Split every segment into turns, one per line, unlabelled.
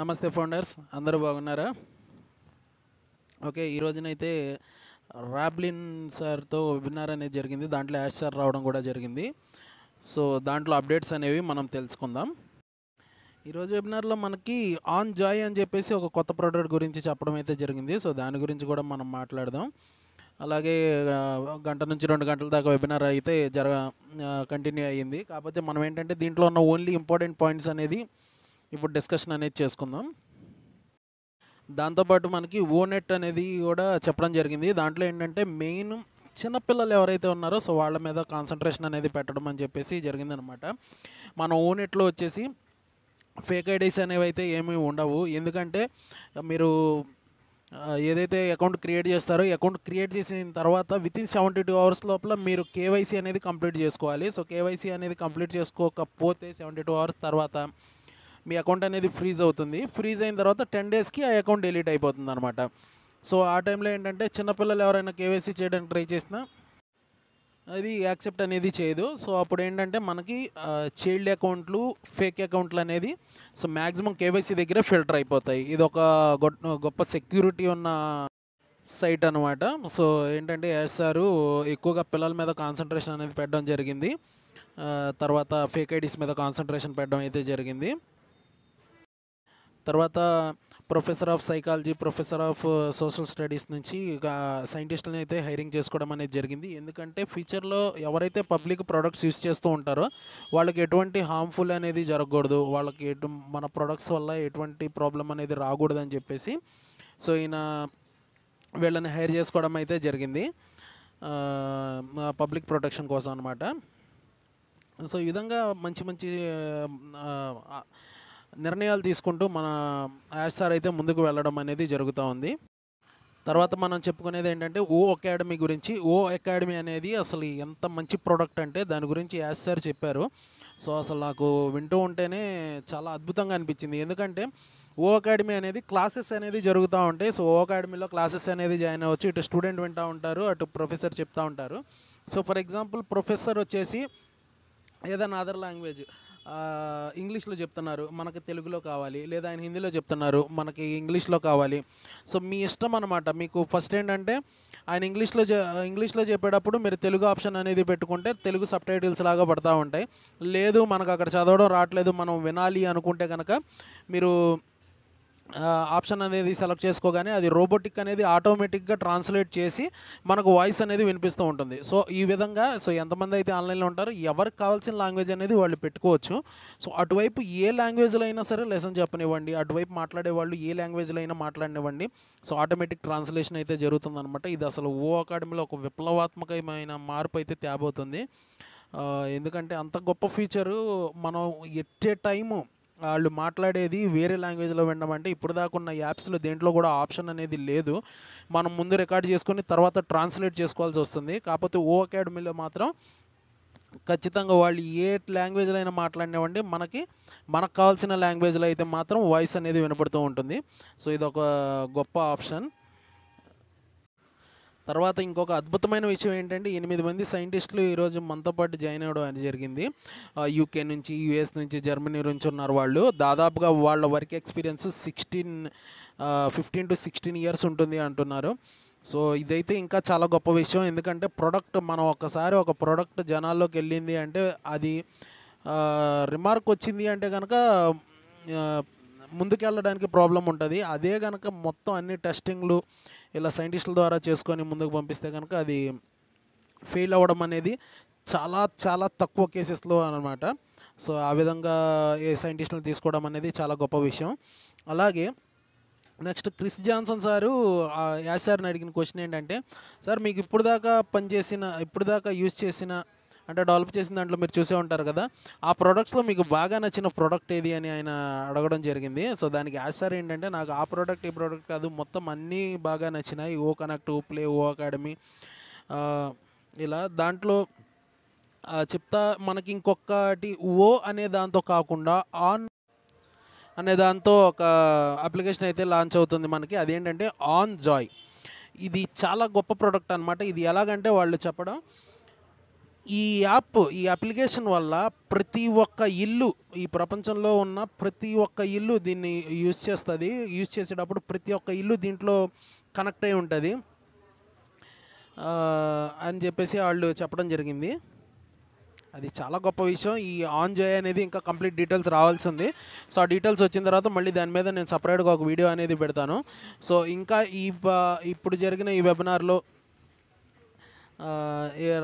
నమస్తే ఫౌండర్స్ అందరూ బాగున్నారా ఓకే ఈ రోజునైతే రాబ్లిన్ సార్తో వెబినార్ అనేది జరిగింది దాంట్లో యాష్ సార్ రావడం కూడా జరిగింది సో దాంట్లో అప్డేట్స్ అనేవి మనం తెలుసుకుందాం ఈరోజు వెబినార్లో మనకి ఆన్ జాయ్ అని చెప్పేసి ఒక కొత్త ప్రోడక్ట్ గురించి చెప్పడం అయితే జరిగింది సో దాని గురించి కూడా మనం మాట్లాడదాం అలాగే గంట నుంచి రెండు గంటల దాకా వెబినార్ అయితే జరగ కంటిన్యూ అయ్యింది కాకపోతే మనం ఏంటంటే దీంట్లో ఉన్న ఓన్లీ ఇంపార్టెంట్ పాయింట్స్ అనేది ఇప్పుడు డిస్కషన్ అనేది చేసుకుందాం దాంతోపాటు మనకి ఓనెట్ అనేది కూడా చెప్పడం జరిగింది దాంట్లో ఏంటంటే మెయిన్ చిన్నపిల్లలు ఎవరైతే ఉన్నారో సో వాళ్ళ మీద కాన్సన్ట్రేషన్ అనేది పెట్టడం అని చెప్పేసి జరిగిందనమాట మన ఓనెట్లో వచ్చేసి ఫేక్ ఐడీస్ అనేవి అయితే ఏమీ ఉండవు ఎందుకంటే మీరు ఏదైతే అకౌంట్ క్రియేట్ చేస్తారో అకౌంట్ క్రియేట్ చేసిన తర్వాత within seventy two hours లోపల మీరు కేవైసీ అనేది కంప్లీట్ చేసుకోవాలి సో కేవైసీ అనేది కంప్లీట్ చేసుకోకపోతే సెవెంటీ టూ అవర్స్ తర్వాత మీ అకౌంట్ అనేది ఫ్రీజ్ అవుతుంది ఫ్రీజ్ అయిన తర్వాత టెన్ డేస్కి ఆ అకౌంట్ డిలీట్ అయిపోతుంది అనమాట సో ఆ టైంలో ఏంటంటే చిన్నపిల్లలు ఎవరైనా కేవైసీ చేయడానికి ట్రై చేసినా అది యాక్సెప్ట్ అనేది చేయదు సో అప్పుడు ఏంటంటే మనకి చైల్డ్ అకౌంట్లు ఫేక్ అకౌంట్లు అనేది సో మ్యాక్సిమం కేవైసీ దగ్గర ఫిల్టర్ అయిపోతాయి ఇది ఒక గొప్ప సెక్యూరిటీ ఉన్న సైట్ అనమాట సో ఏంటంటే ఎస్ఆర్ ఎక్కువగా పిల్లల మీద కాన్సన్ట్రేషన్ అనేది పెట్టడం జరిగింది తర్వాత ఫేక్ ఐడీస్ మీద కాన్సన్ట్రేషన్ పెట్టడం అయితే జరిగింది తర్వాత professor of psychology professor of social studies నుంచి సైంటిస్టులను అయితే హైరింగ్ చేసుకోవడం అనేది జరిగింది ఎందుకంటే ఫ్యూచర్లో ఎవరైతే పబ్లిక్ ప్రొడక్ట్స్ యూస్ చేస్తూ ఉంటారో వాళ్ళకి ఎటువంటి హార్మ్ఫుల్ అనేది జరగకూడదు వాళ్ళకి ఎటు మన ప్రొడక్ట్స్ వల్ల ఎటువంటి ప్రాబ్లం అనేది రాకూడదని చెప్పేసి సో ఈయన వీళ్ళని హైర్ చేసుకోవడం అయితే జరిగింది పబ్లిక్ ప్రొటెక్షన్ కోసం అనమాట సో ఈ విధంగా మంచి మంచి నిర్ణయాలు తీసుకుంటూ మన యాష్ సార్ అయితే ముందుకు వెళ్ళడం అనేది జరుగుతూ ఉంది తర్వాత మనం చెప్పుకునేది ఏంటంటే ఓ అకాడమీ గురించి ఓ అకాడమీ అనేది అసలు ఎంత మంచి ప్రోడక్ట్ అంటే దాని గురించి యాష్ సార్ చెప్పారు సో అసలు నాకు వింటూ ఉంటేనే చాలా అద్భుతంగా అనిపించింది ఎందుకంటే ఓ అకాడమీ అనేది క్లాసెస్ అనేది జరుగుతూ ఉంటాయి సో ఓ అకాడమీలో క్లాసెస్ అనేది జాయిన్ అవ్వచ్చు ఇటు స్టూడెంట్ వింటూ ఉంటారు అటు ప్రొఫెసర్ చెప్తూ ఉంటారు సో ఫర్ ఎగ్జాంపుల్ ప్రొఫెసర్ వచ్చేసి ఏదైనా అదర్ లాంగ్వేజ్ ఇంగ్లీష్లో చెప్తున్నారు మనకి తెలుగులో కావాలి లేదా ఆయన హిందీలో చెప్తున్నారు మనకి ఇంగ్లీష్లో కావాలి సో మీ ఇష్టం అనమాట మీకు ఫస్ట్ ఏంటంటే ఆయన ఇంగ్లీష్లో ఇంగ్లీష్లో చెప్పేటప్పుడు మీరు తెలుగు ఆప్షన్ అనేది పెట్టుకుంటే తెలుగు సబ్ టైటిల్స్ లాగా పడతా ఉంటాయి లేదు మనకు అక్కడ చదవడం రావట్లేదు మనం వినాలి అనుకుంటే కనుక మీరు ఆప్షన్ అనేది సెలెక్ట్ చేసుకోగానే అది రోబోటిక్ అనేది ఆటోమేటిక్గా ట్రాన్స్లేట్ చేసి మనకు వాయిస్ అనేది వినిపిస్తూ ఉంటుంది సో ఈ విధంగా సో ఎంతమంది అయితే ఆన్లైన్లో ఉంటారో ఎవరికి కావాల్సిన లాంగ్వేజ్ అనేది వాళ్ళు పెట్టుకోవచ్చు సో అటువైపు ఏ లాంగ్వేజ్లో అయినా సరే లెసన్ చెప్పనివ్వండి అటువైపు మాట్లాడే వాళ్ళు ఏ లాంగ్వేజ్లో అయినా మాట్లాడినివ్వండి సో ఆటోమేటిక్ ట్రాన్స్లేషన్ అయితే జరుగుతుంది అనమాట ఇది అసలు ఓ అకాడమీలో ఒక విప్లవాత్మకమైన మార్పు అయితే తేబోతుంది ఎందుకంటే అంత గొప్ప ఫీచరు మనం ఎట్టే టైము వాళ్ళు మాట్లాడేది వేరే లాంగ్వేజ్లో వినమంటే ఇప్పుడు దాకా ఉన్న యాప్స్లో దేంట్లో కూడా ఆప్షన్ అనేది లేదు మనం ముందు రికార్డ్ చేసుకొని తర్వాత ట్రాన్స్లేట్ చేసుకోవాల్సి వస్తుంది కాకపోతే ఓ అకాడమీలో మాత్రం ఖచ్చితంగా వాళ్ళు ఏ లాంగ్వేజ్లో అయినా మాట్లాడినవండి మనకి మనకు కావాల్సిన లాంగ్వేజ్లో అయితే మాత్రం వాయిస్ అనేది వినపడుతూ ఉంటుంది సో ఇది ఒక గొప్ప ఆప్షన్ తర్వాత ఇంకొక అద్భుతమైన విషయం ఏంటంటే ఎనిమిది మంది సైంటిస్టులు ఈరోజు మనతో పాటు జాయిన్ అవ్వడం అని జరిగింది యూకే నుంచి యూఎస్ నుంచి జర్మనీ నుంచి ఉన్నారు వాళ్ళు దాదాపుగా వాళ్ళ work experience sixteen fifteen to sixteen years ఉంటుంది అంటున్నారు సో ఇదైతే ఇంకా చాలా గొప్ప విషయం ఎందుకంటే ప్రోడక్ట్ మనం ఒక్కసారి ఒక ప్రోడక్ట్ జనాల్లోకి వెళ్ళింది అంటే అది రిమార్క్ వచ్చింది అంటే కనుక ముందుకెళ్ళడానికి ప్రాబ్లం ఉంటుంది అదే కనుక మొత్తం అన్ని టెస్టింగ్లు ఇలా సైంటిస్టుల ద్వారా చేసుకొని ముందుకు పంపిస్తే కనుక అది ఫెయిల్ అవ్వడం అనేది చాలా చాలా తక్కువ కేసెస్లో అనమాట సో ఆ విధంగా ఏ సైంటిస్టులను తీసుకోవడం అనేది చాలా గొప్ప విషయం అలాగే next Chris Johnson sir as సార్ని అడిగిన క్వశ్చన్ ఏంటంటే సార్ మీకు ఇప్పుడు దాకా పనిచేసిన ఇప్పుడు దాకా యూజ్ చేసిన అంటే డెవలప్ చేసిన దాంట్లో మీరు చూసే ఉంటారు కదా ఆ ప్రోడక్ట్స్లో మీకు బాగా నచ్చిన ప్రోడక్ట్ ఏది అని ఆయన అడగడం జరిగింది సో దానికి ఆశ్చర్యం ఏంటంటే నాకు ఆ ప్రోడక్ట్ ఈ ప్రోడక్ట్ కాదు మొత్తం అన్నీ బాగా నచ్చినాయి ఓ కనెక్ట్ ఓ ప్లే ఓ అకాడమీ ఇలా దాంట్లో చెప్తా మనకి ఇంకొకటి ఓ అనే దాంతో కాకుండా ఆన్ అనే దాంతో ఒక అప్లికేషన్ అయితే లాంచ్ అవుతుంది మనకి అదేంటంటే ఆన్ జాయ్ ఇది చాలా గొప్ప ప్రోడక్ట్ అనమాట ఇది ఎలాగంటే వాళ్ళు చెప్పడం ఈ యాప్ ఈ అప్లికేషన్ వల్ల ప్రతి ఒక్క ఇల్లు ఈ ప్రపంచంలో ఉన్న ప్రతి ఒక్క ఇల్లు దీన్ని యూజ్ చేస్తుంది యూజ్ చేసేటప్పుడు ప్రతి ఒక్క ఇల్లు దీంట్లో కనెక్ట్ అయి ఉంటుంది అని చెప్పేసి వాళ్ళు చెప్పడం జరిగింది అది చాలా గొప్ప విషయం ఈ ఆన్ జాయ్ అనేది ఇంకా కంప్లీట్ డీటెయిల్స్ రావాల్సి ఉంది సో ఆ డీటెయిల్స్ వచ్చిన తర్వాత మళ్ళీ దాని మీద నేను సపరేట్గా ఒక వీడియో అనేది పెడతాను సో ఇంకా ఈ ఇప్పుడు జరిగిన ఈ వెబినార్లో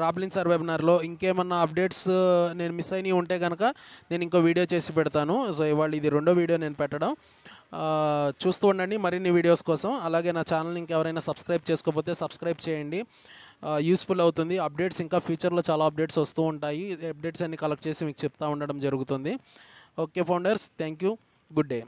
రాబ్లిన్ సార్ వెబినార్లో ఇంకేమన్నా అప్డేట్స్ నేను మిస్ అయినవి ఉంటే కనుక నేను ఇంకో వీడియో చేసి పెడతాను సో ఇవాళ ఇది రెండో వీడియో నేను పెట్టడం చూస్తూ ఉండండి మరిన్ని వీడియోస్ కోసం అలాగే నా ఛానల్ ఇంకెవరైనా సబ్స్క్రైబ్ చేసుకోకపోతే సబ్స్క్రైబ్ చేయండి యూస్ఫుల్ అవుతుంది అప్డేట్స్ ఇంకా ఫ్యూచర్లో చాలా అప్డేట్స్ వస్తూ ఉంటాయి అప్డేట్స్ అన్ని కలెక్ట్ చేసి మీకు చెప్తా ఉండడం జరుగుతుంది okay founders thank you good day